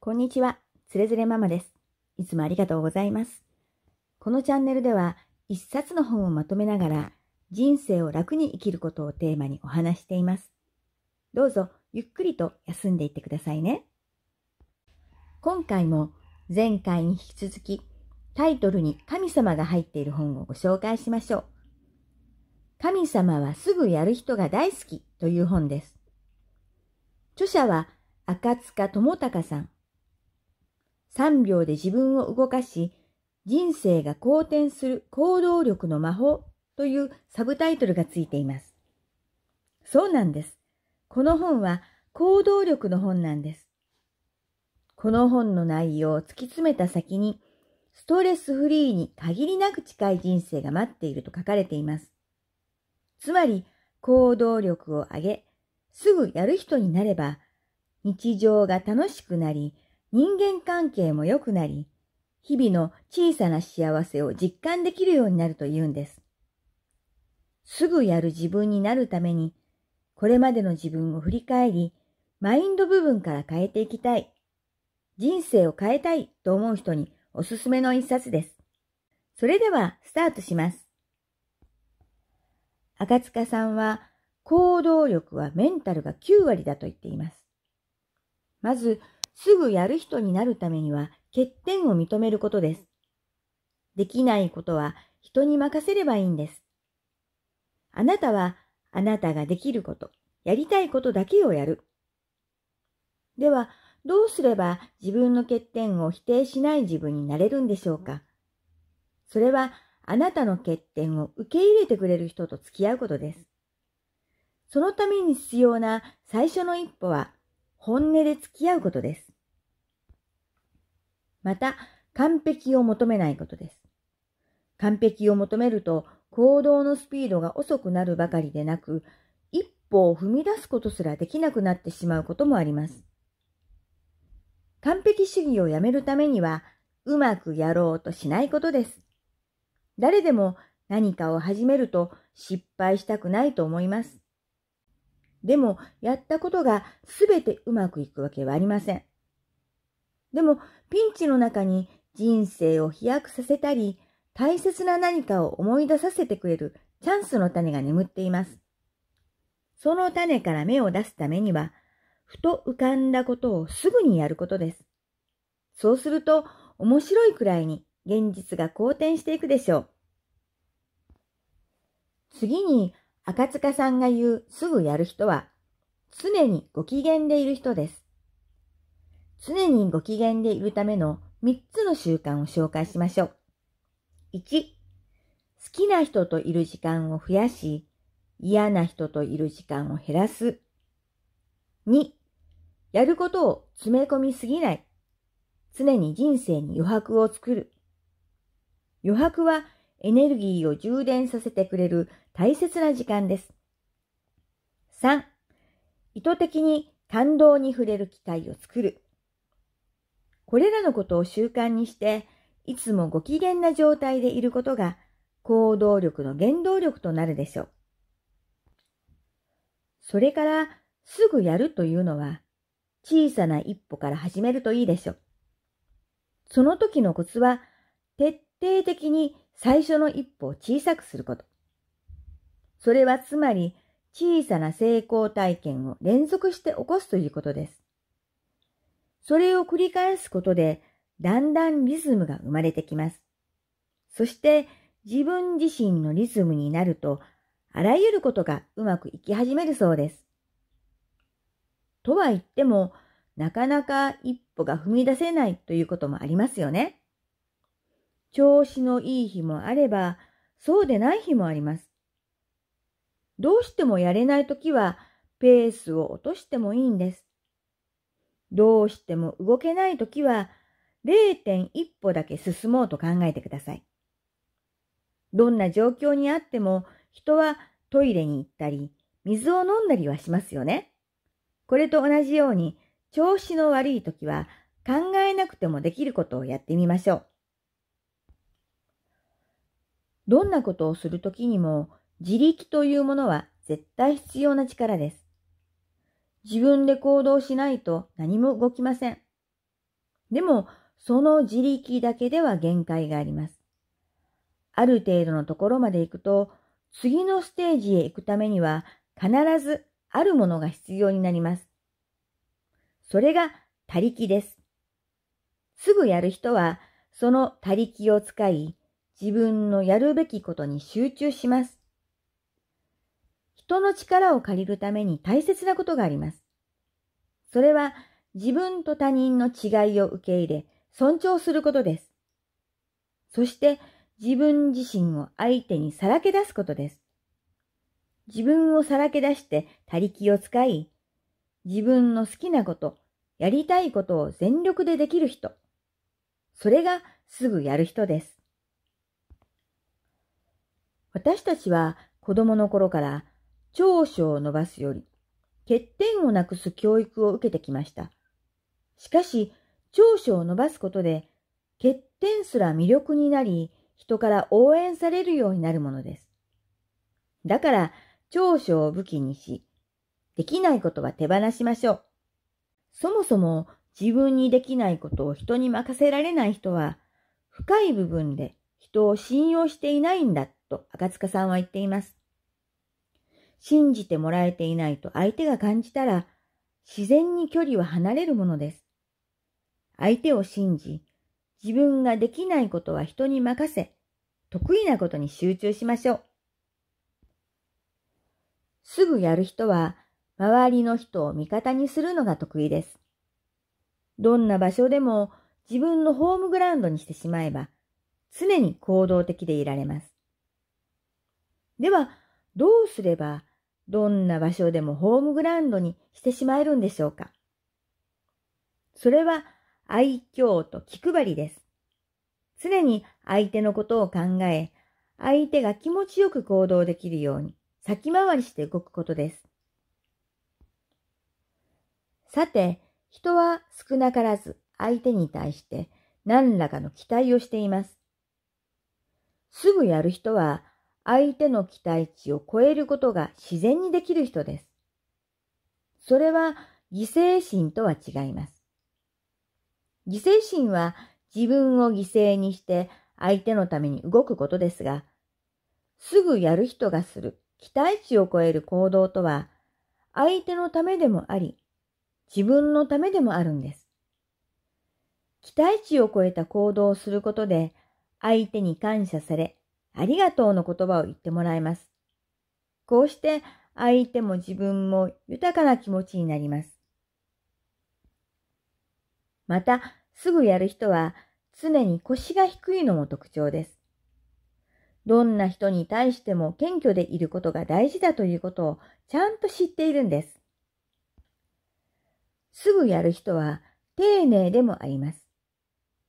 こんにちは。つれづれママです。いつもありがとうございます。このチャンネルでは、一冊の本をまとめながら、人生を楽に生きることをテーマにお話しています。どうぞ、ゆっくりと休んでいってくださいね。今回も、前回に引き続き、タイトルに神様が入っている本をご紹介しましょう。神様はすぐやる人が大好きという本です。著者は赤塚智隆さん。3秒で自分を動かし、人生が好転する行動力の魔法というサブタイトルがついています。そうなんです。この本は行動力の本なんです。この本の内容を突き詰めた先に、ストレスフリーに限りなく近い人生が待っていると書かれています。つまり、行動力を上げ、すぐやる人になれば、日常が楽しくなり、人間関係も良くなり、日々の小さな幸せを実感できるようになるというんです。すぐやる自分になるために、これまでの自分を振り返り、マインド部分から変えていきたい。人生を変えたいと思う人におすすめの一冊です。それではスタートします。赤塚さんは行動力はメンタルが9割だと言っています。まずすぐやる人になるためには欠点を認めることです。できないことは人に任せればいいんです。あなたはあなたができること、やりたいことだけをやる。では、どうすれば自分の欠点を否定しない自分になれるんでしょうかそれはあなたの欠点を受け入れてくれる人と付き合うことです。そのために必要な最初の一歩は本音で付き合うことです。また、完璧を求めないことです。完璧を求めると行動のスピードが遅くなるばかりでなく、一歩を踏み出すことすらできなくなってしまうこともあります。完璧主義をやめるためには、うまくやろうとしないことです。誰でも何かを始めると失敗したくないと思います。でも、やったことが全てうまくいくわけはありません。でも、ピンチの中に人生を飛躍させたり、大切な何かを思い出させてくれるチャンスの種が眠っています。その種から芽を出すためには、ふと浮かんだことをすぐにやることです。そうすると、面白いくらいに現実が好転していくでしょう。次に、赤塚さんが言うすぐやる人は、常にご機嫌でいる人です。常にご機嫌でいるための3つの習慣を紹介しましょう。1、好きな人といる時間を増やし、嫌な人といる時間を減らす。2、やることを詰め込みすぎない。常に人生に余白を作る。余白はエネルギーを充電させてくれる大切な時間です。3、意図的に感動に触れる機会を作る。これらのことを習慣にして、いつもご機嫌な状態でいることが行動力の原動力となるでしょう。それからすぐやるというのは小さな一歩から始めるといいでしょう。その時のコツは徹底的に最初の一歩を小さくすること。それはつまり小さな成功体験を連続して起こすということです。それを繰り返すことで、だんだんリズムが生まれてきます。そして自分自身のリズムになると、あらゆることがうまくいき始めるそうです。とは言っても、なかなか一歩が踏み出せないということもありますよね。調子のいい日もあれば、そうでない日もあります。どうしてもやれないときは、ペースを落としてもいいんです。どうしても動けないときは、0.1歩だけ進もうと考えてください。どんな状況にあっても、人はトイレに行ったり、水を飲んだりはしますよね。これと同じように、調子の悪い時は考えなくてもできることをやってみましょう。どんなことをする時にも自力というものは絶対必要な力です。自分で行動しないと何も動きません。でも、その自力だけでは限界があります。ある程度のところまで行くと、次のステージへ行くためには必ずあるものが必要になります。それが他力です。すぐやる人は、その他力を使い、自分のやるべきことに集中します。人の力を借りるために大切なことがあります。それは自分と他人の違いを受け入れ、尊重することです。そして自分自身を相手にさらけ出すことです。自分をさらけ出して他力を使い、自分の好きなこと、やりたいことを全力でできる人。それがすぐやる人です。私たちは子供の頃から長所を伸ばすより、欠点をなくす教育を受けてきました。しかし、長所を伸ばすことで、欠点すら魅力になり、人から応援されるようになるものです。だから、長所を武器にし、できないことは手放しましょう。そもそも自分にできないことを人に任せられない人は、深い部分で人を信用していないんだと赤塚さんは言っています。信じてもらえていないと相手が感じたら、自然に距離は離れるものです。相手を信じ、自分ができないことは人に任せ、得意なことに集中しましょう。すぐやる人は、周りの人を味方にするのが得意です。どんな場所でも自分のホームグラウンドにしてしまえば、常に行動的でいられます。では、どうすればどんな場所でもホームグラウンドにしてしまえるんでしょうかそれは愛嬌と気配りです。常に相手のことを考え、相手が気持ちよく行動できるように先回りして動くことです。さて、人は少なからず相手に対して何らかの期待をしています。すぐやる人は相手の期待値を超えることが自然にできる人です。それは犠牲心とは違います。犠牲心は自分を犠牲にして相手のために動くことですが、すぐやる人がする期待値を超える行動とは、相手のためでもあり、自分のためでもあるんです。期待値を超えた行動をすることで、相手に感謝され、ありがとうの言葉を言ってもらいます。こうして相手も自分も豊かな気持ちになります。また、すぐやる人は常に腰が低いのも特徴です。どんな人に対しても謙虚でいることが大事だということをちゃんと知っているんです。すぐやる人は丁寧でもあります。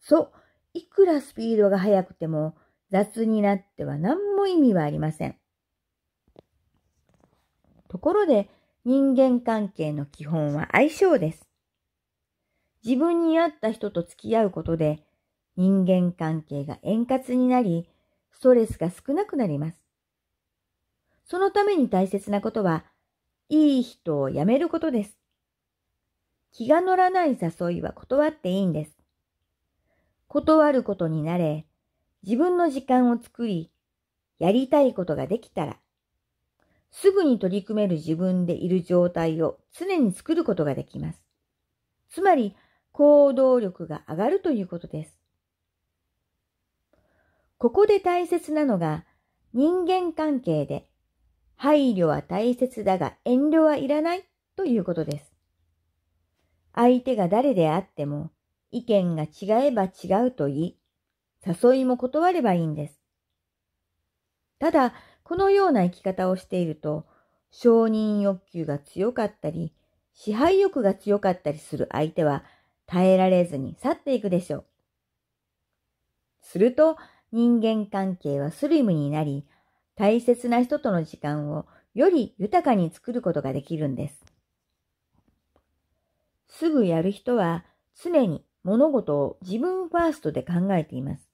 そう、いくらスピードが速くても雑になっては何も意味はありません。ところで人間関係の基本は相性です。自分に合った人と付き合うことで人間関係が円滑になり、ストレスが少なくなります。そのために大切なことは、いい人を辞めることです。気が乗らない誘いは断っていいんです。断ることに慣れ、自分の時間を作り、やりたいことができたら、すぐに取り組める自分でいる状態を常に作ることができます。つまり、行動力が上がるということです。ここで大切なのが、人間関係で、配慮は大切だが遠慮はいらないということです。相手が誰であっても、意見が違えば違うといい、誘いも断ればいいんです。ただ、このような生き方をしていると、承認欲求が強かったり、支配欲が強かったりする相手は耐えられずに去っていくでしょう。すると、人間関係はスリムになり、大切な人との時間をより豊かに作ることができるんです。すぐやる人は常に物事を自分ファーストで考えています。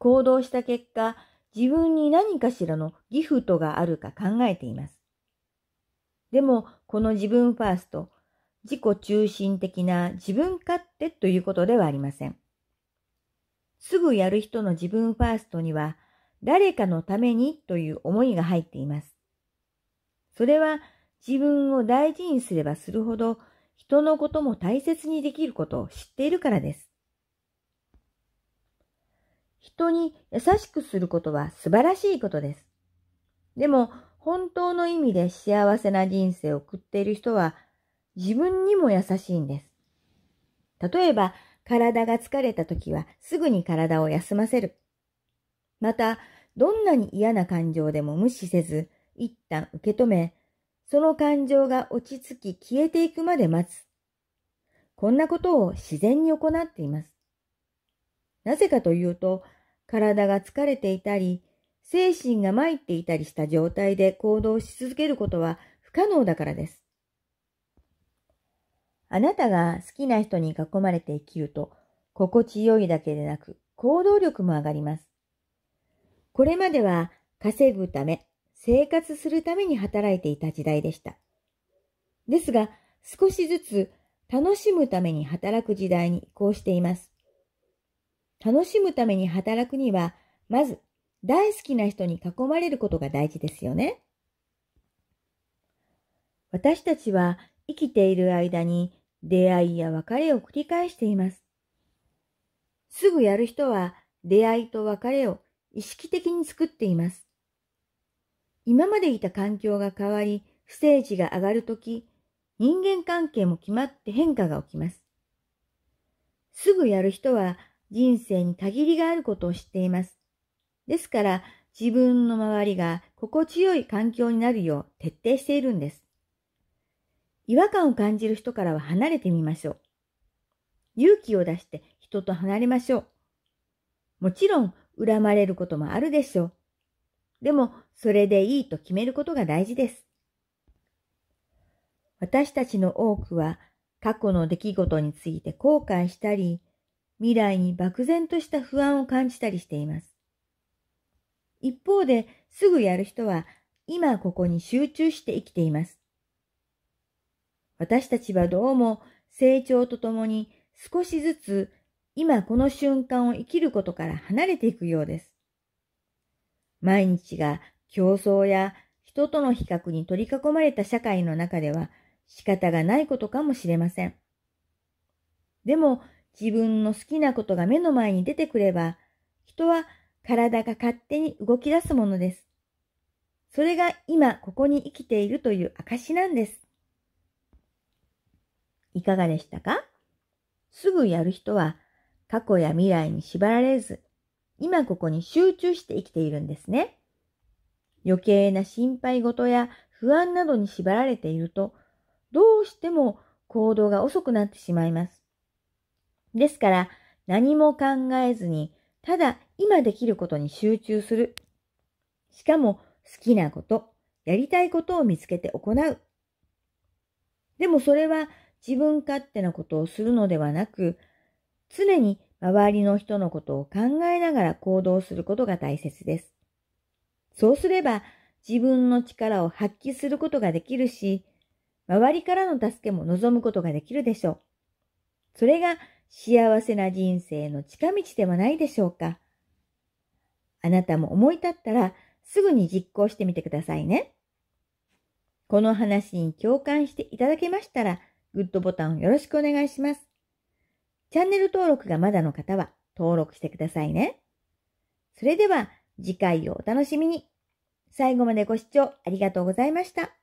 行動した結果、自分に何かしらのギフトがあるか考えています。でも、この自分ファースト、自己中心的な自分勝手ということではありません。すぐやる人の自分ファーストには、誰かのためにという思いが入っています。それは自分を大事にすればするほど、人のことも大切にできることを知っているからです。人に優しくすることは素晴らしいことです。でも、本当の意味で幸せな人生を送っている人は、自分にも優しいんです。例えば、体が疲れた時はすぐに体を休ませる。また、どんなに嫌な感情でも無視せず、一旦受け止め、その感情が落ち着き消えていくまで待つ。こんなことを自然に行っています。なぜかというと、体が疲れていたり、精神が参っていたりした状態で行動し続けることは不可能だからです。あなたが好きな人に囲まれて生きると、心地よいだけでなく、行動力も上がります。これまでは稼ぐため、生活するために働いていた時代でした。ですが、少しずつ楽しむために働く時代に移行しています。楽しむために働くには、まず大好きな人に囲まれることが大事ですよね。私たちは生きている間に出会いや別れを繰り返しています。すぐやる人は出会いと別れを意識的に作っています。今までいた環境が変わり、ステージが上がるとき、人間関係も決まって変化が起きます。すぐやる人は人生に限りがあることを知っています。ですから、自分の周りが心地よい環境になるよう徹底しているんです。違和感を感じる人からは離れてみましょう。勇気を出して人と離れましょう。もちろん、恨まれることもあるでしょう。でも、それでいいと決めることが大事です。私たちの多くは、過去の出来事について後悔したり、未来に漠然とした不安を感じたりしています。一方ですぐやる人は今ここに集中して生きています。私たちはどうも成長とともに少しずつ今この瞬間を生きることから離れていくようです。毎日が競争や人との比較に取り囲まれた社会の中では仕方がないことかもしれません。でも自分の好きなことが目の前に出てくれば、人は体が勝手に動き出すものです。それが今ここに生きているという証なんです。いかがでしたかすぐやる人は過去や未来に縛られず、今ここに集中して生きているんですね。余計な心配事や不安などに縛られていると、どうしても行動が遅くなってしまいます。ですから何も考えずにただ今できることに集中する。しかも好きなこと、やりたいことを見つけて行う。でもそれは自分勝手なことをするのではなく、常に周りの人のことを考えながら行動することが大切です。そうすれば自分の力を発揮することができるし、周りからの助けも望むことができるでしょう。それが幸せな人生の近道ではないでしょうか。あなたも思い立ったらすぐに実行してみてくださいね。この話に共感していただけましたら、グッドボタンをよろしくお願いします。チャンネル登録がまだの方は登録してくださいね。それでは次回をお楽しみに。最後までご視聴ありがとうございました。